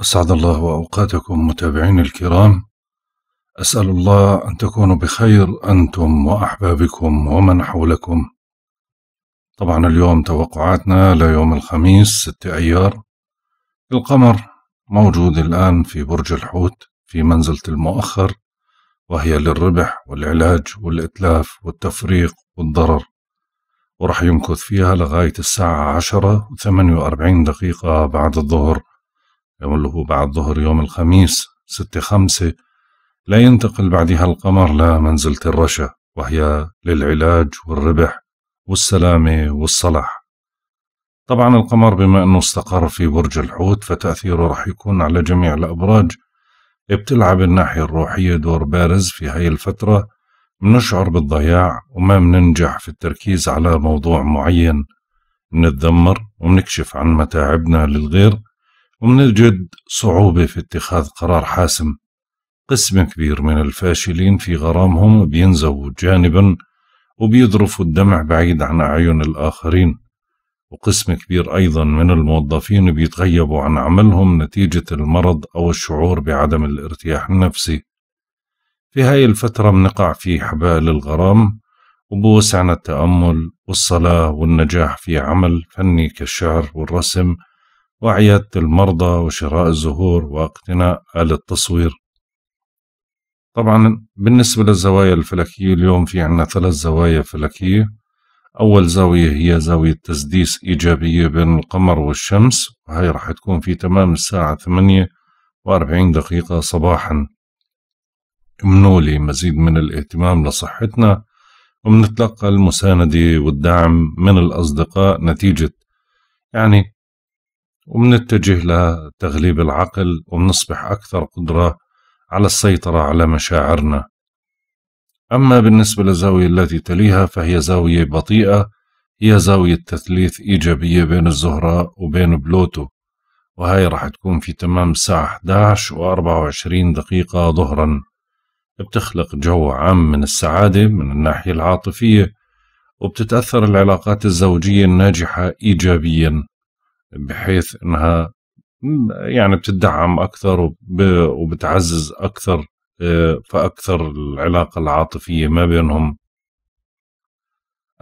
أسعد الله وأوقاتكم متابعين الكرام أسأل الله أن تكونوا بخير أنتم وأحبابكم ومن حولكم طبعا اليوم توقعاتنا ليوم الخميس 6 أيار القمر موجود الآن في برج الحوت في منزلة المؤخر وهي للربح والعلاج والإتلاف والتفريق والضرر ورح يمكث فيها لغاية الساعة عشرة وثمانية وأربعين دقيقة بعد الظهر يقول له بعد ظهر يوم الخميس ستة خمسة لا ينتقل بعدها القمر لمنزلة الرشا وهي للعلاج والربح والسلامة والصلاح طبعا القمر بما أنه استقر في برج الحوت فتأثيره رح يكون على جميع الأبراج بتلعب الناحية الروحية دور بارز في هاي الفترة منشعر بالضياع وما مننجح في التركيز على موضوع معين منتذمر ومنكشف عن متاعبنا للغير ومنجد صعوبة في اتخاذ قرار حاسم قسم كبير من الفاشلين في غرامهم بينزووا جانبا وبيذرفوا الدمع بعيد عن أعين الآخرين وقسم كبير أيضا من الموظفين بيتغيبوا عن عملهم نتيجة المرض أو الشعور بعدم الارتياح النفسي في هاي الفترة منقع في حبال الغرام وبوسعنا التأمل والصلاة والنجاح في عمل فني كالشعر والرسم وعيادة المرضى وشراء الزهور واقتناء آلة تصوير طبعا بالنسبة للزوايا الفلكية اليوم في عنا ثلاث زوايا فلكية أول زاوية هي زاوية تسديس إيجابية بين القمر والشمس وهي راح تكون في تمام الساعة ثمانية وأربعين دقيقة صباحا امنوا لي مزيد من الاهتمام لصحتنا وبنتلقى المساندة والدعم من الأصدقاء نتيجة يعني ومنتجه لتغليب العقل ومنصبح أكثر قدرة على السيطرة على مشاعرنا أما بالنسبة للزاوية التي تليها فهي زاوية بطيئة هي زاوية تثليث إيجابية بين الزهرة وبين بلوتو وهي راح تكون في تمام الساعة 11 و 24 دقيقة ظهرا بتخلق جو عام من السعادة من الناحية العاطفية وبتتأثر العلاقات الزوجية الناجحة إيجابيا بحيث انها يعني بتدعم اكثر وبتعزز اكثر آه، فاكثر العلاقه العاطفيه ما بينهم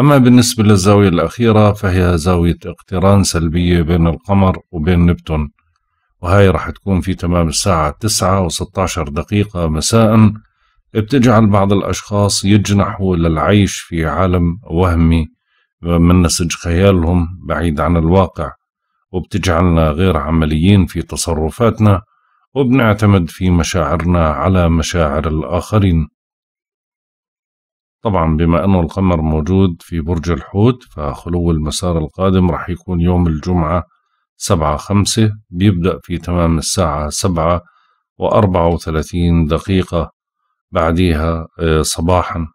اما بالنسبه للزاويه الاخيره فهي زاويه اقتران سلبيه بين القمر وبين نبتون وهي راح تكون في تمام الساعة 9 و 16 دقيقة مساء بتجعل بعض الأشخاص يجنحوا للعيش في عالم وهمي من نسج خيالهم بعيد عن الواقع وبتجعلنا غير عمليين في تصرفاتنا وبنعتمد في مشاعرنا على مشاعر الآخرين طبعا بما أنه القمر موجود في برج الحوت فخلو المسار القادم رح يكون يوم الجمعة سبعة خمسة بيبدأ في تمام الساعة سبعة وأربعة وثلاثين دقيقة بعديها آه، صباحا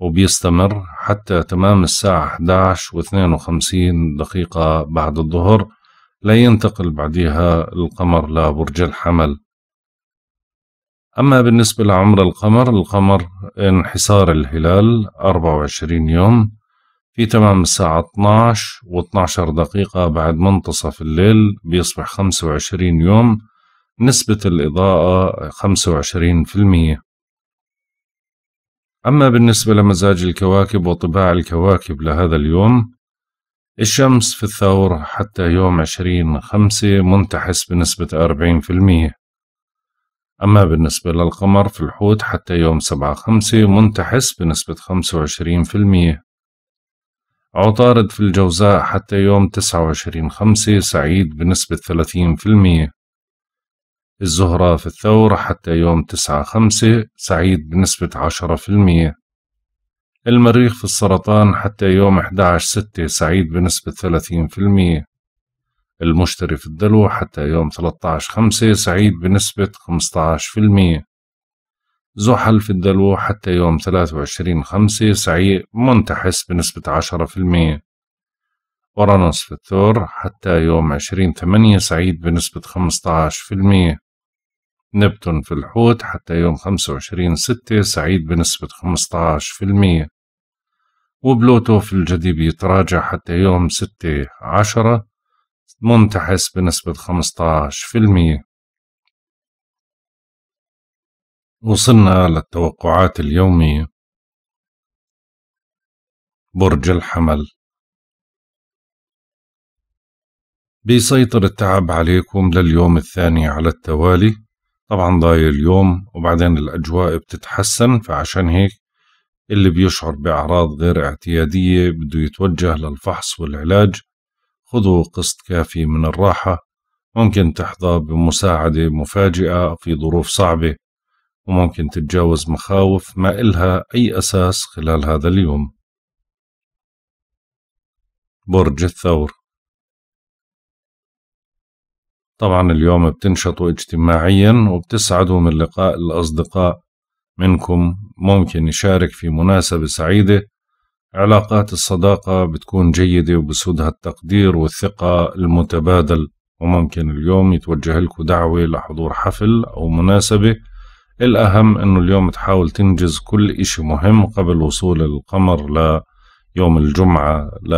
وبيستمر حتى تمام الساعة 11 و52 دقيقة بعد الظهر لا ينتقل بعدها القمر لبرج الحمل أما بالنسبة لعمر القمر القمر انحسار الهلال 24 يوم في تمام الساعة 12 و 12 دقيقة بعد منتصف الليل بيصبح 25 يوم نسبة الإضاءة 25% أما بالنسبة لمزاج الكواكب وطباع الكواكب لهذا اليوم الشمس في الثور حتى يوم عشرين خمسة منتحس بنسبة أربعين في المية أما بالنسبة للقمر في الحوت حتى يوم سبعة خمسة منتحس بنسبة خمسة وعشرين في المية عطارد في الجوزاء حتى يوم تسعة وعشرين خمسة سعيد بنسبة ثلاثين في المية الزهرة في الثور حتى يوم تسعة خمسة سعيد بنسبة عشرة في المية المريخ في السرطان حتى يوم 11/6 سعيد بنسبة 30% المشتري في الدلو حتى يوم 13/5 سعيد بنسبة 15% زحل في الدلو حتى يوم 23/5 سعيد منتحس بنسبة 10% أورانوس في الثور حتى يوم 20/8 سعيد بنسبة المية نبتون في الحوت حتى يوم 25 ستة سعيد بنسبة 15% وبلوتو في الجدي يتراجع حتى يوم ستة عشرة منتحس بنسبة 15% وصلنا للتوقعات اليومية برج الحمل بيسيطر التعب عليكم لليوم الثاني على التوالي طبعا ضايل اليوم وبعدين الأجواء بتتحسن فعشان هيك اللي بيشعر بأعراض غير اعتيادية بده يتوجه للفحص والعلاج خذوا قسط كافي من الراحة ممكن تحظى بمساعدة مفاجئة في ظروف صعبة وممكن تتجاوز مخاوف ما إلها أي أساس خلال هذا اليوم برج الثور طبعا اليوم بتنشطوا اجتماعيا وبتسعدوا من لقاء الأصدقاء منكم ممكن يشارك في مناسبة سعيدة علاقات الصداقة بتكون جيدة وبسودها التقدير والثقة المتبادل وممكن اليوم يتوجه لكم دعوة لحضور حفل أو مناسبة الأهم أنه اليوم تحاول تنجز كل إشي مهم قبل وصول القمر ليوم الجمعة ل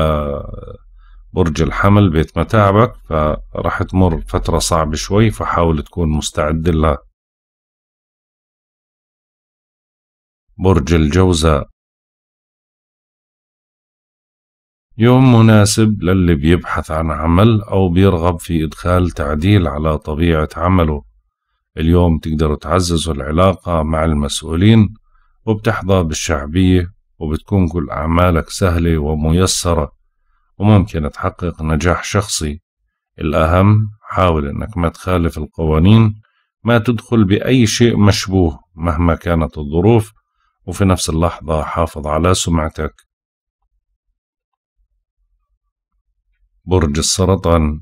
برج الحمل بيت متاعبك فراح تمر فترة صعبة شوي فحاول تكون مستعد لها برج الجوزاء يوم مناسب للي بيبحث عن عمل أو بيرغب في إدخال تعديل على طبيعة عمله اليوم تقدروا تعززوا العلاقة مع المسؤولين وبتحظى بالشعبية وبتكون كل أعمالك سهلة وميسرة وممكن تحقق نجاح شخصي الأهم حاول أنك ما تخالف القوانين ما تدخل بأي شيء مشبوه مهما كانت الظروف وفي نفس اللحظة حافظ على سمعتك برج السرطان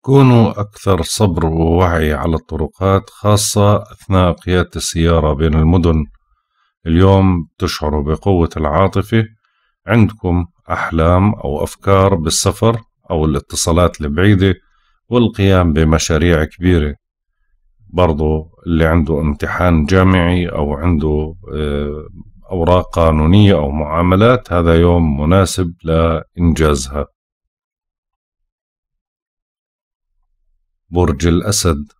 كونوا أكثر صبر ووعي على الطرقات خاصة أثناء قيادة السيارة بين المدن اليوم تشعروا بقوة العاطفة عندكم أحلام أو أفكار بالسفر أو الاتصالات البعيدة والقيام بمشاريع كبيرة برضو اللي عنده امتحان جامعي أو عنده آه، أوراق قانونية أو معاملات هذا يوم مناسب لإنجازها برج الأسد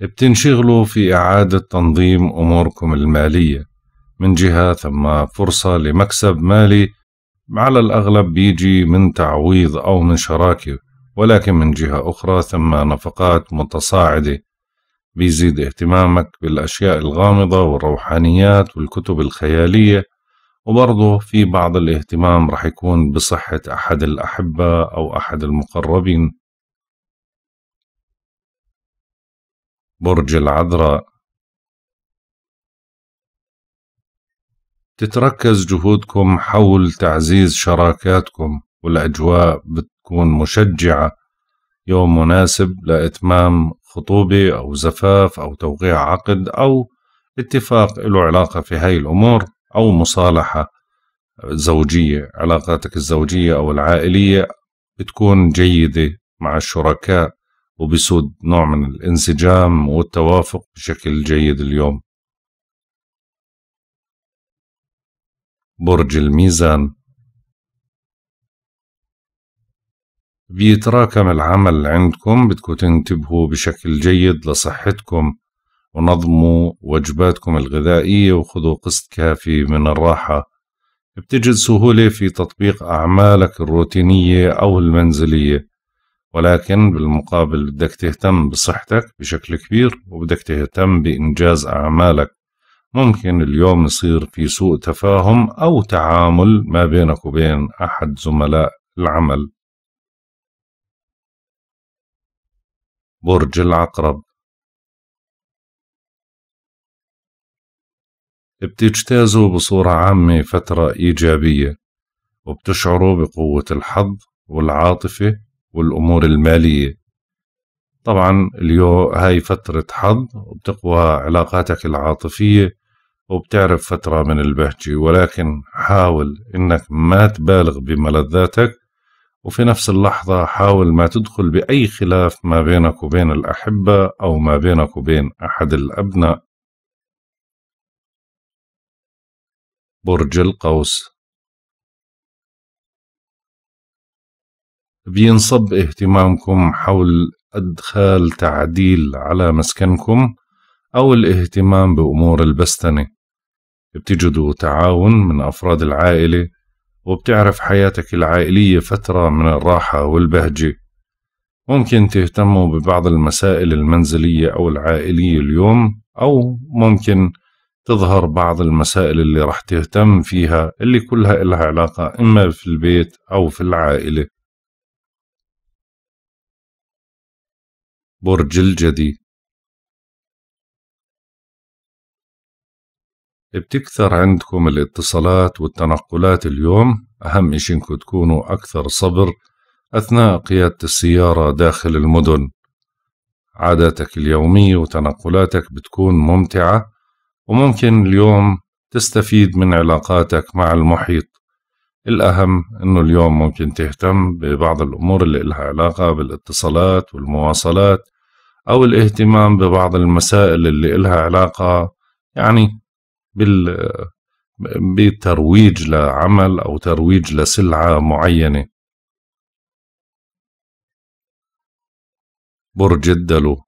بتنشغلوا في إعادة تنظيم أموركم المالية من جهة ثم فرصة لمكسب مالي على الأغلب بيجي من تعويض أو من شراكة ولكن من جهة أخرى ثم نفقات متصاعدة بيزيد اهتمامك بالأشياء الغامضة والروحانيات والكتب الخيالية وبرضه في بعض الاهتمام رح يكون بصحة أحد الأحبة أو أحد المقربين برج العذراء تتركز جهودكم حول تعزيز شراكاتكم والأجواء بتكون مشجعة يوم مناسب لإتمام خطوبة أو زفاف أو توقيع عقد أو اتفاق له علاقة في هاي الأمور أو مصالحة زوجية علاقاتك الزوجية أو العائلية بتكون جيدة مع الشركاء وبيسود نوع من الانسجام والتوافق بشكل جيد اليوم برج الميزان بيتراكم العمل عندكم بدكم تنتبهوا بشكل جيد لصحتكم ونظموا وجباتكم الغذائية وخذوا قسط كافي من الراحة بتجد سهولة في تطبيق أعمالك الروتينية أو المنزلية ولكن بالمقابل بدك تهتم بصحتك بشكل كبير وبدك تهتم بإنجاز أعمالك ممكن اليوم يصير في سوء تفاهم أو تعامل ما بينك وبين أحد زملاء العمل برج العقرب بتجتازوا بصورة عامة فترة إيجابية وبتشعروا بقوة الحظ والعاطفة والأمور المالية طبعا اليوم هاي فترة حظ وبتقوى علاقاتك العاطفية وبتعرف فترة من البهجة ولكن حاول إنك ما تبالغ بملذاتك وفي نفس اللحظة حاول ما تدخل بأي خلاف ما بينك وبين الأحبة أو ما بينك وبين أحد الأبناء برج القوس بينصب اهتمامكم حول إدخال تعديل على مسكنكم أو الاهتمام بأمور البستنة بتجدوا تعاون من أفراد العائلة وبتعرف حياتك العائلية فترة من الراحة والبهجة ممكن تهتموا ببعض المسائل المنزلية أو العائلية اليوم أو ممكن تظهر بعض المسائل اللي رح تهتم فيها اللي كلها إلها علاقة إما في البيت أو في العائلة برج الجدي بتكثر عندكم الاتصالات والتنقلات اليوم أهم إشي إنكم تكونوا أكثر صبر أثناء قيادة السيارة داخل المدن عاداتك اليومية وتنقلاتك بتكون ممتعة وممكن اليوم تستفيد من علاقاتك مع المحيط الأهم إنه اليوم ممكن تهتم ببعض الأمور اللي إلها علاقة بالاتصالات والمواصلات أو الاهتمام ببعض المسائل اللي إلها علاقة يعني بال بترويج لعمل أو ترويج لسلعة معينة برج الدلو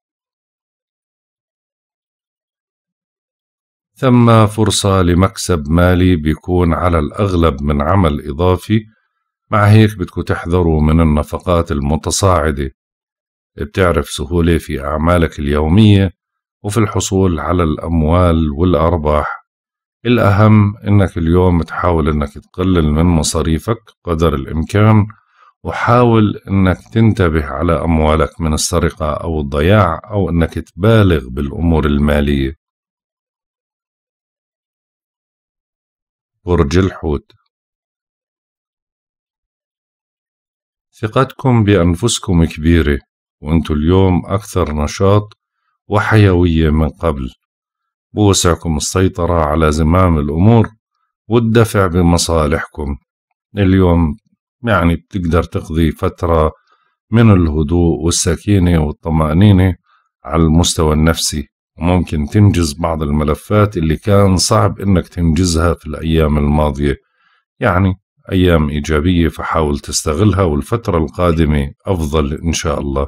ثم فرصة لمكسب مالي بيكون على الأغلب من عمل إضافي مع هيك بدكم تحذروا من النفقات المتصاعدة بتعرف سهولة في أعمالك اليومية وفي الحصول على الأموال والأرباح الأهم إنك اليوم تحاول إنك تقلل من مصاريفك قدر الإمكان وحاول إنك تنتبه على أموالك من السرقة أو الضياع أو إنك تبالغ بالأمور المالية برج الحوت ثقتكم بأنفسكم كبيرة وانتو اليوم أكثر نشاط وحيوية من قبل بوسعكم السيطرة على زمام الأمور والدفع بمصالحكم اليوم يعني بتقدر تقضي فترة من الهدوء والسكينة والطمأنينة على المستوى النفسي وممكن تنجز بعض الملفات اللي كان صعب انك تنجزها في الأيام الماضية يعني أيام إيجابية فحاول تستغلها والفترة القادمة أفضل إن شاء الله